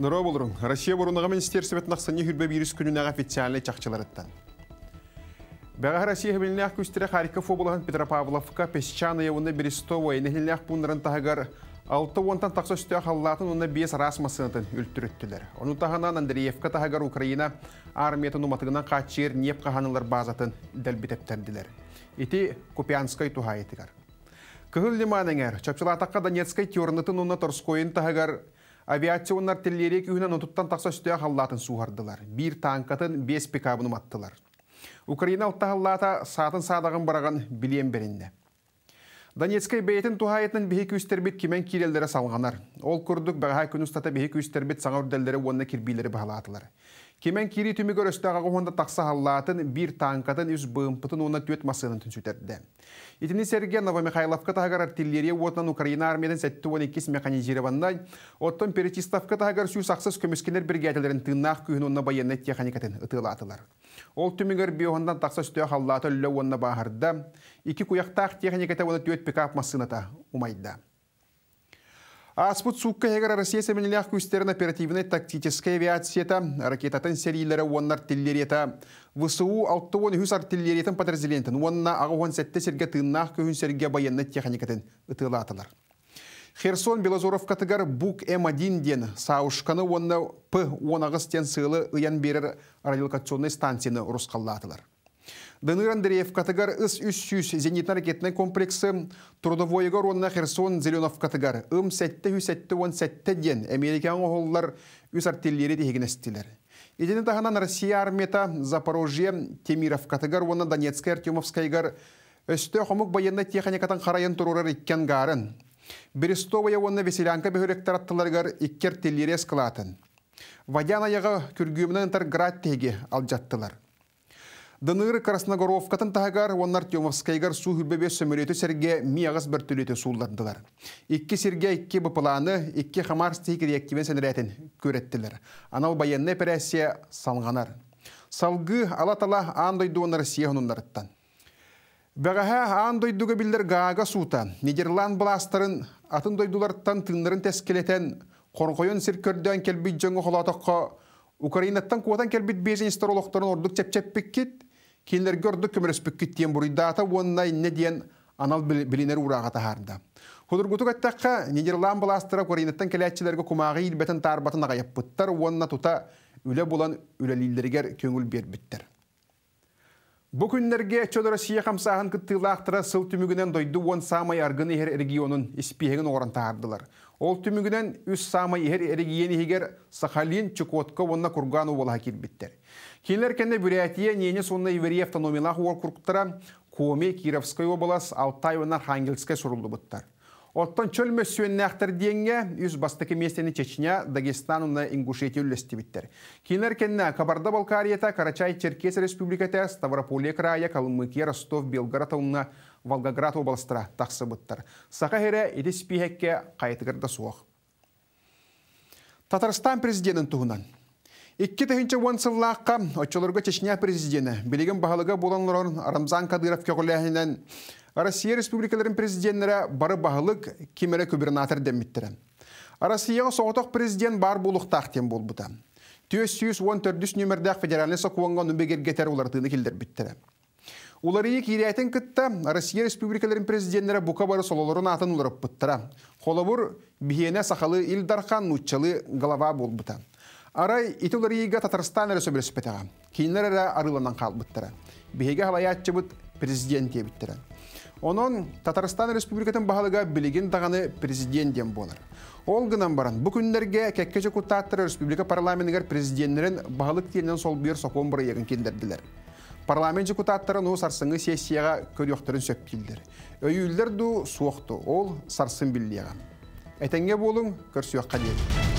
Нұра болырың, Россия бұрыныға министерсі бәтін ақсыны хүрбе вирус күніне официальный чақчыларыттан. Бәға Россия хәбеліне ақ күстірі Харьков облыған Петропавловка, Песчаная, оны Берестово, енігіліне ақ бұндырын тағығар Алты онтан тақса үсті қалылатын оны бес расмасынытын үлттіріттілер. Оны тағынан Андреевка тағығар Украина армиятын ұматығынан қатшер неп қағанылар базатын дәлбетептәрділер. Ити Купянскай тұға етігар. Күхіл лиманыңар, Чапчылатаққа Донецкай тернытын оны Торскойын тағығар авиационнар теллерек үйінен ұтыптан тақса үсті қаллатын суғардылар. Бір танкатын 5 пикабыным аттылар. Украина қаллата сатын садағын бараған білем берінді. Донецкай бәйетін тухайетнен бігі үстербет кемен керелдері салғанар. Ол күрдік бәға күн ұстаты бігі үстербет саңа үрделері онына кербейлері бағалатылар. Кемен кири түмігер өстіға қоғында тақса халлатын бір танкатын үз бұғымпытын оны төт масының түнсетерді. Итіні Сергей Новомихайловқа тағар артиллерия отынан Украина армиядан сәтті 12 механизированнай, оттың перетиставқа тағар сүйіс ақсыз көміскенер біргәтілерін тыңнақ күйін онына баянны теханикатын ұтылатылар. Ол түмігер биоғындан тақса үстіға халлаты үлі онына бағырда, екі куяқтақ теханикаты оны төт пікап масыныта ұмайды. Аспут сукка егер Россия семенелях күстерін оперативный тактическая авиацията, ракетатын серийлері оннар тиллерета. ВСУ алттуон хүс артиллеретін патрезилентін, онна ағуан сәтті серге тыннақ көхін серге байынны техникатын ұтылатылар. Херсон Белозоров катыгар БУК М1 ден саушканы онна П-10 ағыз тен ұян берер радиолокационный станцияны ұрысқалатылар. Даныр Андреев катагар үс үс зенитнар кетінің комплексі э, трудовой Херсон Зеленов катагар ұм сәтті үсәтті он сәтті ден Американ оғыллар үс артиллері дейгін әстілер. Едені Россия армета Запорожье Темиров катагар оны Донецкай Артемовскайгар өсті қомық байынна техникатан қарайын тұрурар иккен гарын. Берестовая оны Веселянка бөхіректар аттыларғар иккер теллері эскалатын. Вадян аяғы күргімінен тар град теге алжаттылар. Красногоровкатын Красногоров, Катантагар, Оннар су Сухурбебе сөміреті серге мияғыз бір түлеті сулдардылар. Икі серге икке бұпыланы, икке хамар стейкер ективен сәніретін көреттілер. Анал баянны операция салғанар. Салғы алатала андойды оныр сияғынынларыттан. Бәғаһа аан дойдуга билдер Гаага сута, Нидерланд бластарын атын дойдуларттан тыңнарын тәскелетен, қорғойын сиркөрден келбит жөңі қолатыққа, Украинаттан қодан келбит бежен исторологтарын ордық чеп-чеп кет, Келер көрді көміріспік кеттен бұрыдата, оннай неден анал білінер ұрағата тағарында. Худургуту каттаққа Нидерлан баластыра көрейнеттен келәтчілерге кумағы елбетін тарбатын ағайып бұттар, онна тута үлі болан үләлілдергер көңіл бұттар. Бұ күннерге чөді Россия қамсағын күттілақтыра сыл түмігінен дойды он самай арғын ехер регионын іспегін орын Ол түмігінен үс самай ехер региен егер Сахалин, Чукотка онна курган олға келбеттер. Келер кәне бүрәтие нені сонна ивере автономилақ ор Коме, Кировской облас, Алтай онар сұрылды Оттон чөл мөссүенне нәқтір дейінге, үз бастықы местені Чечня, Дагестан ұнна Ингушетия үлісті біттер. Кейінлер Кабарда Балкарията, Карачай, Черкес Республиката, Ставрополе края, Калмыкия, Ростов, Белгород ұнна Волгоград областыра тақсы біттір. Сақа хері Эдеспихекке қайтығырды суық. Татарстан президентін тұғынан. Икки тәһинче уансыллааққа Чечня президенті білеген бағалыға боланларын Рамзан Кадыров көгіләһінен Россия республикаларын президентлері бары бағылық кемері губернатор деміттірі. Россияға соғытық президент бар болуқ тем бол бұта. 414 нөмірдәқ федеральный сақуанға нүбегер кетер олардыны келдір біттірі. ек кириятен кытта Россия республикаларын президентлері бұқа бары сололарын атын ұлырып бұттыра. Холобур бігене сақалы Илдархан нучалы голова бол бұта. Арай итуларыйыға Татарстан әрі сөбіріспетіға. Кейінлер әрі қал бұттыра. Бігеге халаятчы бұт президент ебіттіра. Онон Татарстан Республикатын бағалыға білеген дағаны президентден болыр. Ол гынан барын, бұ күндерге кәккечі құттаттыры Республика парламентигер президентлерін бағалық телінен сол бұйыр соқуын бұры егін кендерділер. Парламент депутаттарын ол сарсыңы сессияға көріоқтырын сөп келдер. Өйілдер ду ол сарсын білдеген. Әтенге болың, көрсуаққа дейін.